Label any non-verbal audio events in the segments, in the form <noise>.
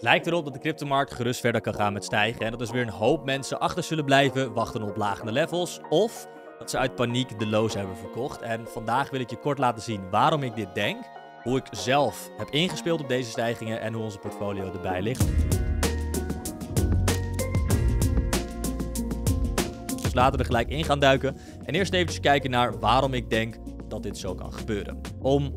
lijkt erop dat de cryptomarkt gerust verder kan gaan met stijgen en dat dus weer een hoop mensen achter zullen blijven wachten op lagende levels of dat ze uit paniek de loze hebben verkocht. En vandaag wil ik je kort laten zien waarom ik dit denk, hoe ik zelf heb ingespeeld op deze stijgingen en hoe onze portfolio erbij ligt. Dus laten we er gelijk in gaan duiken en eerst even kijken naar waarom ik denk dat dit zo kan gebeuren. Om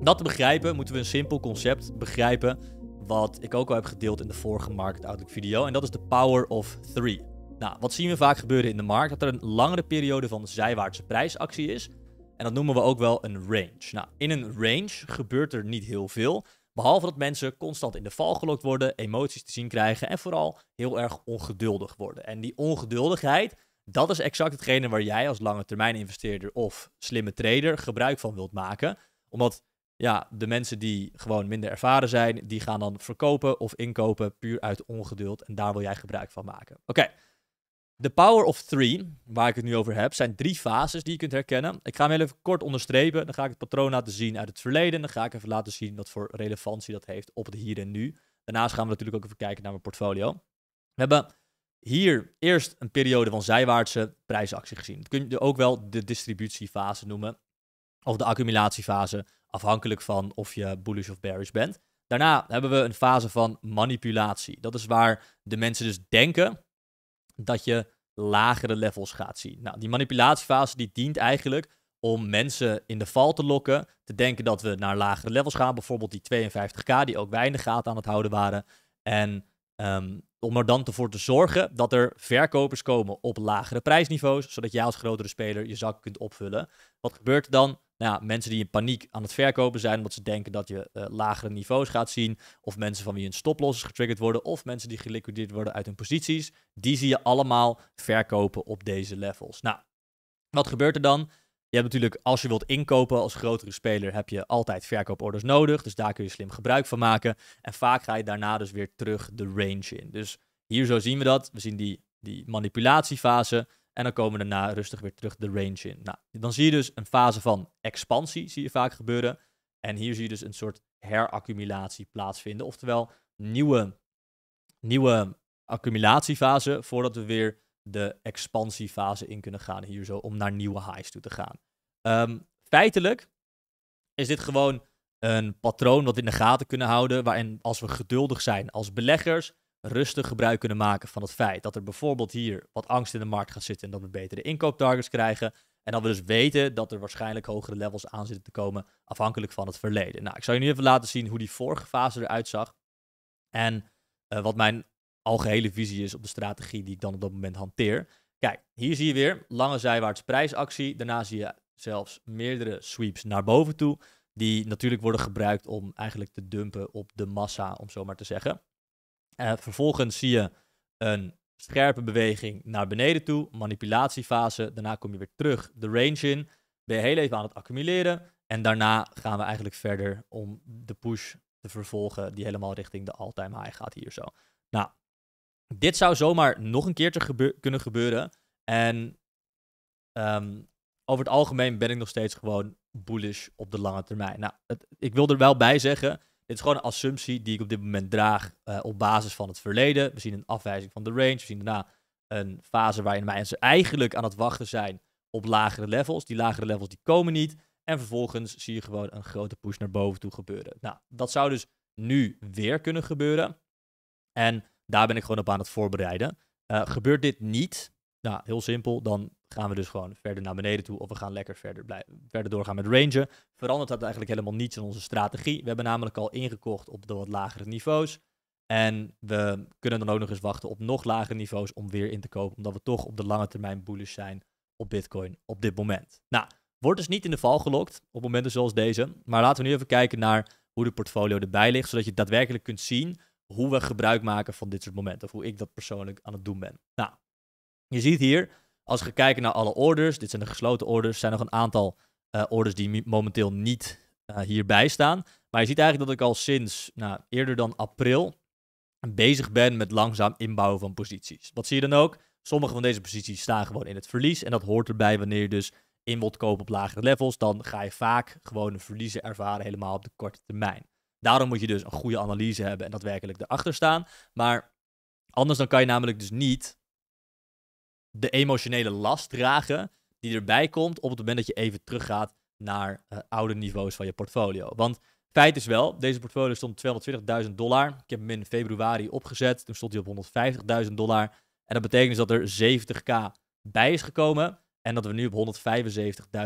dat te begrijpen moeten we een simpel concept begrijpen wat ik ook al heb gedeeld in de vorige Market Outlook video. En dat is de power of three. Nou, wat zien we vaak gebeuren in de markt? Dat er een langere periode van zijwaartse prijsactie is. En dat noemen we ook wel een range. Nou, in een range gebeurt er niet heel veel. Behalve dat mensen constant in de val gelokt worden, emoties te zien krijgen en vooral heel erg ongeduldig worden. En die ongeduldigheid, dat is exact hetgene waar jij als lange termijn investeerder of slimme trader gebruik van wilt maken. Omdat ja, de mensen die gewoon minder ervaren zijn, die gaan dan verkopen of inkopen puur uit ongeduld. En daar wil jij gebruik van maken. Oké. Okay. De power of three, waar ik het nu over heb, zijn drie fases die je kunt herkennen. Ik ga hem heel even kort onderstrepen. Dan ga ik het patroon laten zien uit het verleden. Dan ga ik even laten zien wat voor relevantie dat heeft op het hier en nu. Daarnaast gaan we natuurlijk ook even kijken naar mijn portfolio. We hebben hier eerst een periode van zijwaartse prijsactie gezien. Dat kun je ook wel de distributiefase noemen. Of de accumulatiefase afhankelijk van of je bullish of bearish bent. Daarna hebben we een fase van manipulatie. Dat is waar de mensen dus denken dat je lagere levels gaat zien. Nou, die manipulatiefase die dient eigenlijk om mensen in de val te lokken, te denken dat we naar lagere levels gaan, bijvoorbeeld die 52k die ook weinig gaten aan het houden waren, en ehm, om er dan voor te zorgen dat er verkopers komen op lagere prijsniveaus, zodat jij als grotere speler je zak kunt opvullen. Wat gebeurt er dan? nou mensen die in paniek aan het verkopen zijn omdat ze denken dat je eh, lagere niveaus gaat zien. Of mensen van wie een stoploss getriggerd worden. Of mensen die geliquideerd worden uit hun posities. Die zie je allemaal verkopen op deze levels. Nou, wat gebeurt er dan? Je hebt natuurlijk, als je wilt inkopen als grotere speler, heb je altijd verkooporders nodig. Dus daar kun je slim gebruik van maken. En vaak ga je daarna dus weer terug de range in. Dus hier zo zien we dat. We zien die, die manipulatiefase. En dan komen we daarna rustig weer terug de range in. Nou, dan zie je dus een fase van expansie, zie je vaak gebeuren. En hier zie je dus een soort heraccumulatie plaatsvinden. Oftewel, nieuwe, nieuwe accumulatiefase voordat we weer de expansiefase in kunnen gaan. Hier zo om naar nieuwe highs toe te gaan. Ehm, feitelijk is dit gewoon een patroon wat we in de gaten kunnen houden. Waarin als we geduldig zijn als beleggers, rustig gebruik kunnen maken van het feit dat er bijvoorbeeld hier wat angst in de markt gaat zitten en dat we betere inkooptargets krijgen. En dat we dus weten dat er waarschijnlijk hogere levels aan zitten te komen afhankelijk van het verleden. Nou, ik zal je nu even laten zien hoe die vorige fase eruit zag. En eh, wat mijn algehele visie is op de strategie die ik dan op dat moment hanteer. Kijk, hier zie je weer lange zijwaarts prijsactie. Daarna zie je zelfs meerdere sweeps naar boven toe. Die natuurlijk worden gebruikt om eigenlijk te dumpen op de massa, om zo maar te zeggen. En eh, vervolgens zie je een scherpe beweging naar beneden toe, manipulatiefase. Daarna kom je weer terug de range in. Ben je heel even aan het accumuleren. En daarna gaan we eigenlijk verder om de push te vervolgen, die helemaal richting de all-time high gaat hier zo. Nou, dit zou zomaar nog een keer kunnen gebeuren. En ehm, over het algemeen ben ik nog steeds gewoon bullish op de lange termijn. Nou, ik wil er wel bij zeggen, het is gewoon een assumptie die ik op dit moment draag eh, op basis van het verleden. We zien een afwijzing van de range. We zien daarna een fase waarin mensen eigenlijk aan het wachten zijn op lagere levels. Die lagere levels die komen niet. En vervolgens zie je gewoon een grote push naar boven toe gebeuren. Nou, dat zou dus nu weer kunnen gebeuren. En daar ben ik gewoon op aan het voorbereiden. Eh, gebeurt dit niet, nou, heel simpel. Dan gaan we dus gewoon verder naar beneden toe. Of we gaan lekker verder, verder doorgaan met rangen. Verandert dat eigenlijk helemaal niets in onze strategie. We hebben namelijk al ingekocht op de wat lagere niveaus. En we kunnen dan ook nog eens wachten op nog lagere niveaus om weer in te kopen. Omdat we toch op de lange termijn bullish zijn op Bitcoin op dit moment. Nou, wordt dus niet in de val gelokt op momenten zoals deze. Maar laten we nu even kijken naar hoe de portfolio erbij ligt. Zodat je daadwerkelijk kunt zien hoe we gebruik maken van dit soort momenten. Of hoe ik dat persoonlijk aan het doen ben. Nou, je ziet hier, als we kijken naar alle orders, dit zijn de gesloten orders, zijn nog een aantal eh, orders die momenteel niet eh, hierbij staan. Maar je ziet eigenlijk dat ik al sinds nou, eerder dan april bezig ben met langzaam inbouwen van posities. Wat zie je dan ook? Sommige van deze posities staan gewoon in het verlies. En dat hoort erbij wanneer je dus in wilt kopen op lagere levels. Dan ga je vaak gewoon een verliezen ervaren helemaal op de korte termijn. Daarom moet je dus een goede analyse hebben en daadwerkelijk erachter staan. Maar anders dan kan je namelijk dus niet de emotionele last dragen die erbij komt op het moment dat je even teruggaat naar eh, oude niveaus van je portfolio. Want feit is wel, deze portfolio stond 220.000 dollar. Ik heb hem in februari opgezet, toen stond hij op 150.000 dollar. En dat betekent dus dat er 70k bij is gekomen en dat we nu op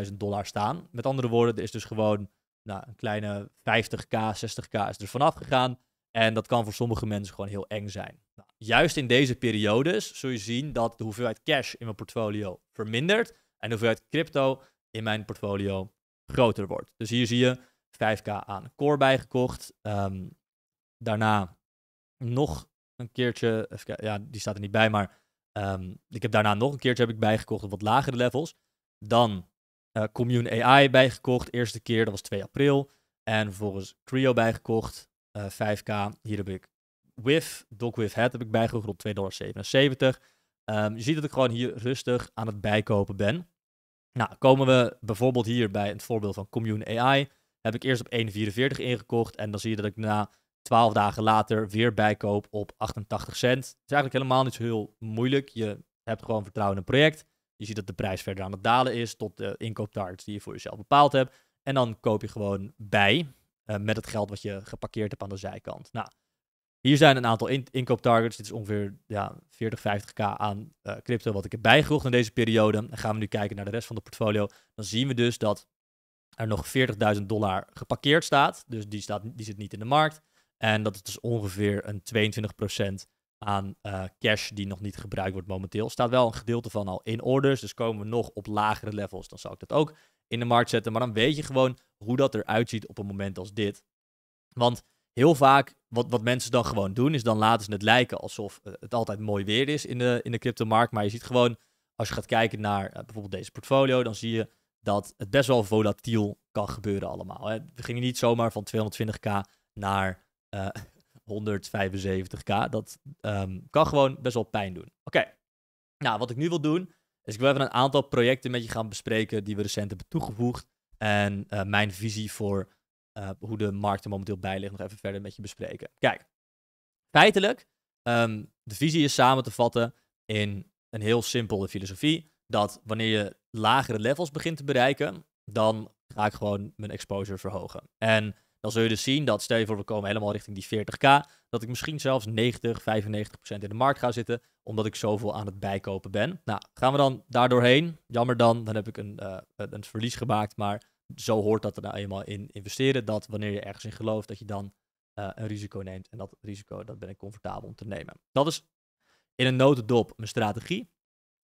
175.000 dollar staan. Met andere woorden, er is dus gewoon nou, een kleine 50k, 60k is er vanaf gegaan. En dat kan voor sommige mensen gewoon heel eng zijn juist in deze periodes zul je zien dat de hoeveelheid cash in mijn portfolio vermindert en de hoeveelheid crypto in mijn portfolio groter wordt. Dus hier zie je 5k aan Core bijgekocht. Ehm, daarna nog een keertje, ja, die staat er niet bij, maar ehm, ik heb daarna nog een keertje heb ik bijgekocht op wat lagere levels. Dan uh, Commune AI bijgekocht, eerste keer, dat was 2 april. En vervolgens Creo bijgekocht, 5k. Eh, hier heb ik with, doc with head heb ik bijgekocht op 2,77 dollar. Ehm, je ziet dat ik gewoon hier rustig aan het bijkopen ben. Nou, komen we bijvoorbeeld hier bij het voorbeeld van Commune AI. Heb ik eerst op 1,44 ingekocht en dan zie je dat ik na 12 dagen later weer bijkoop op 88 cent. Het is eigenlijk helemaal niet zo heel moeilijk. Je hebt gewoon vertrouwen in een project. Je ziet dat de prijs verder aan het dalen is tot de inkooptargets die je voor jezelf bepaald hebt. En dan koop je gewoon bij eh, met het geld wat je geparkeerd hebt aan de zijkant. Nou, hier zijn een aantal inkooptargets. Dit is ongeveer ja, 40, 50k aan eh, crypto wat ik heb bijgekocht in deze periode. Dan gaan we nu kijken naar de rest van de portfolio. Dan zien we dus dat er nog 40.000 dollar geparkeerd staat. Dus die, staat, die zit niet in de markt. En dat is dus ongeveer een 22% aan eh, cash die nog niet gebruikt wordt momenteel. Staat wel een gedeelte van al in orders. Dus komen we nog op lagere levels. Dan zou ik dat ook in de markt zetten. Maar dan weet je gewoon hoe dat eruit ziet op een moment als dit. Want heel vaak, wat, wat mensen dan gewoon doen, is dan laten ze het lijken alsof eh, het altijd mooi weer is in de, in de cryptomarkt. Maar je ziet gewoon, als je gaat kijken naar eh, bijvoorbeeld deze portfolio, dan zie je dat het best wel volatiel kan gebeuren allemaal. Hè. We gingen niet zomaar van 220k naar 175k. Eh, <laughs> dat ehm, kan gewoon best wel pijn doen. Oké, nou wat ik nu wil doen, is ik wil even een aantal projecten met je gaan bespreken die we recent hebben toegevoegd. En mijn visie voor eh, hoe de markt er momenteel bij ligt, nog even verder met je bespreken. Kijk, feitelijk, um, de visie is samen te vatten in een heel simpele filosofie. Dat wanneer je lagere levels begint te bereiken, dan ga ik gewoon mijn exposure verhogen. En dan zul je dus zien dat, stel voor, we komen helemaal richting die 40k, dat ik misschien zelfs 90, 95% in de markt ga zitten, omdat ik zoveel aan het bijkopen ben. Nou, gaan we dan daardoorheen? Jammer dan, dan heb ik een, eh, een verlies gemaakt, maar zo hoort dat er nou eenmaal in investeren. Dat wanneer je ergens in gelooft, dat je dan eh, een risico neemt. En dat risico, dat ben ik comfortabel om te nemen. Dat is in een notendop mijn strategie.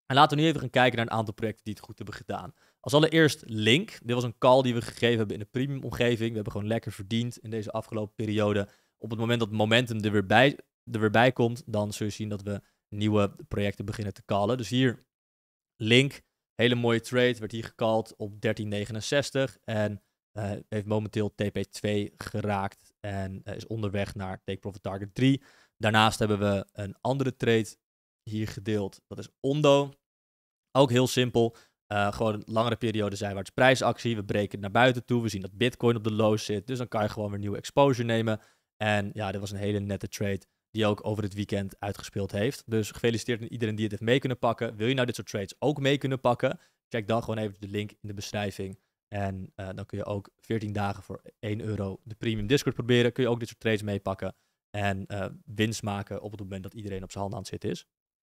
En laten we nu even gaan kijken naar een aantal projecten die het goed hebben gedaan. Als allereerst Link. Dit was een call die we gegeven hebben in de premium omgeving. We hebben gewoon lekker verdiend in deze afgelopen periode. Op het moment dat momentum er weer bij, er weer bij komt, dan zul je zien dat we nieuwe projecten beginnen te callen. Dus hier Link Hele mooie trade, werd hier gekald op 1369 en eh, heeft momenteel TP2 geraakt en eh, is onderweg naar Take Profit Target 3. Daarnaast hebben we een andere trade hier gedeeld, dat is Ondo. Ook heel simpel, eh, gewoon een langere periode zijwaarts prijsactie. We breken naar buiten toe, we zien dat Bitcoin op de low zit, dus dan kan je gewoon weer nieuwe exposure nemen. En ja, dit was een hele nette trade die ook over het weekend uitgespeeld heeft. Dus gefeliciteerd aan iedereen die het heeft mee kunnen pakken. Wil je nou dit soort trades ook mee kunnen pakken? Check dan gewoon even de link in de beschrijving. En eh, dan kun je ook 14 dagen voor 1 euro de premium Discord proberen. Kun je ook dit soort trades meepakken. En uh, winst maken op het moment dat iedereen op zijn handen aan het zitten is.